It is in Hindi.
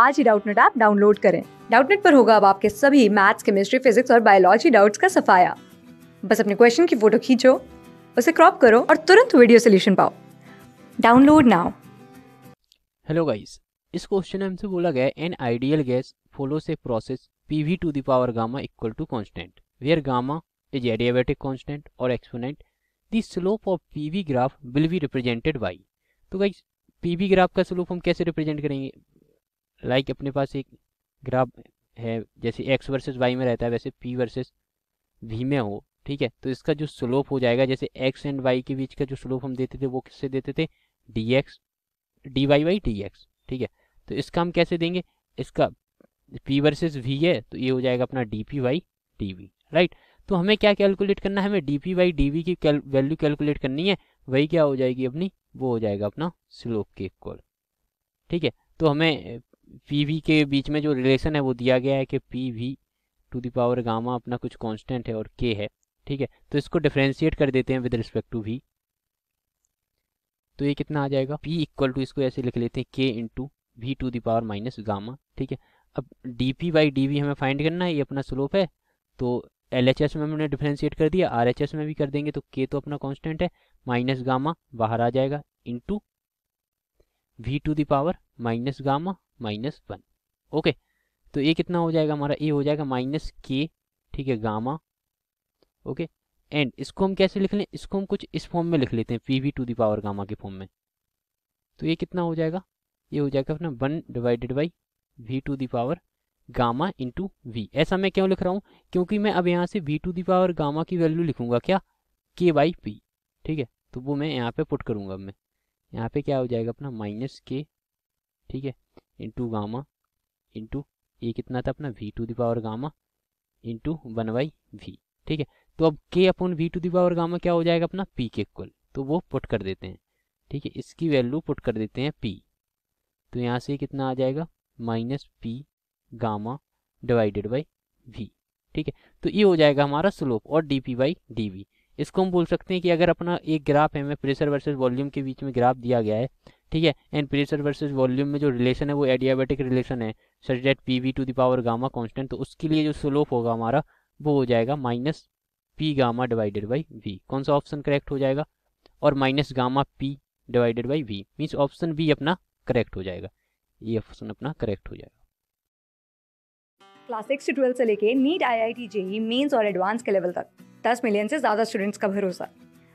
आज ही डाउटनेट ऐप डाउनलोड करें डाउटनेट पर होगा अब आपके सभी मैथ्स केमिस्ट्री फिजिक्स और बायोलॉजी डाउट्स का सफाया बस अपने क्वेश्चन की फोटो खींचो उसे क्रॉप करो और तुरंत वीडियो सोल्यूशन पाओ डाउनलोड नाउ हेलो गाइस इस क्वेश्चन में हमसे बोला गया an ideal gas follows process P V to the power gamma equal to constant where gamma is adiabatic constant और exponent exponent slope of P V graph will be represented by तो गाइस वी ग्राफ का स्लोप हम कैसे रिप्रेजेंट करेंगे लाइक like अपने पास एक ग्राफ है जैसे एक्स वर्सेस वाई में रहता है वैसे पी वर्सेस वी में हो ठीक है तो इसका जो स्लोप हो जाएगा जैसे एक्स एंड वाई के बीच का जो स्लोप हम देते थे वो किससे देते थे D X D Y Y D X ठीक है तो इसका हम कैसे देंगे इसका पी वर्सेस वी है तो ये हो जाएगा अपना D P by D V right तो हमें क्या कैलकुलेट करना है हमें D P by D V की वैल्यू कैलकुलेट करनी है वही क्या हो जाएगी अपनी वो हो जाएगा अपना स्लोप के इक्वल ठीक है तो हमें पी वी के बीच में जो रिलेशन है वो दिया गया है कि P V to the power gamma अपना कुछ कांस्टेंट है और के है ठीक है तो इसको डिफ्रेंशिएट कर देते हैं विद रिस्पेक्ट टू वी तो ये कितना आ जाएगा पी इक्वल टू इसको ऐसे लिख लेते हैं K into V to the power minus gamma ठीक है अब D P by D V हमें फाइंड करना है ये अपना स्लोप है तो एल एच एस में हमने डिफ्रेंशिएट कर दिया आर एच एस में भी कर देंगे तो के तो अपना कॉन्स्टेंट है माइनस गामा बाहर आ जाएगा into V to the power minus gamma minus one okay तो ये कितना हो जाएगा हमारा ये हो जाएगा माइनस के ठीक है गामा ओके एंड इसको हम कैसे लिख लें इसको हम कुछ इस फॉर्म में लिख लेते हैं P V to the power gamma के फॉर्म में तो ये कितना हो जाएगा ये हो जाएगा अपना one divided by V to the power gamma into V ऐसा मैं क्यों लिख रहा हूँ क्योंकि मैं अब यहाँ से V to the power gamma की वैल्यू लिखूंगा क्या के बाई पी ठीक है तो वो मैं यहाँ पे पुट करूंगा अब मैं यहाँ पे क्या हो जाएगा अपना माइनस के ठीक है इंटू गामा इंटू ये कितना था अपना V to the power gamma into one by V ठीक है तो अब के अपन वी टू दावर गामा क्या हो जाएगा अपना पी के इक्वल तो वो पुट कर देते हैं ठीक है इसकी वैल्यू पुट कर देते हैं पी तो यहाँ से कितना आ जाएगा minus P gamma divided by V ठीक है तो ये हो जाएगा हमारा स्लोप और D P by D V इसको हम बोल सकते हैं कि अगर अपना एक ग्राफ है हमें प्रेशर वर्सेस वॉल्यूम के बीच में ग्राफ दिया गया है ठीक है एंड प्रेशर वर्सेज वॉल्यूम में जो रिलेशन है वो एडियाबेटिक रिलेशन है such that P V to the power gamma constant तो उसके लिए जो स्लोप होगा हमारा वो हो जाएगा minus P gamma divided by V कौन सा ऑप्शन करेक्ट हो जाएगा और minus gamma P divided by V means option B अपना करेक्ट हो जाएगा ये ऑप्शन अपना करेक्ट हो जाएगा क्लास सिक्स से ट्वेल्थ से लेके NEET I I T JEE mains और एडवांस के लेवल तक दस मिलियन से ज़्यादा स्टूडेंट्स का भरोसा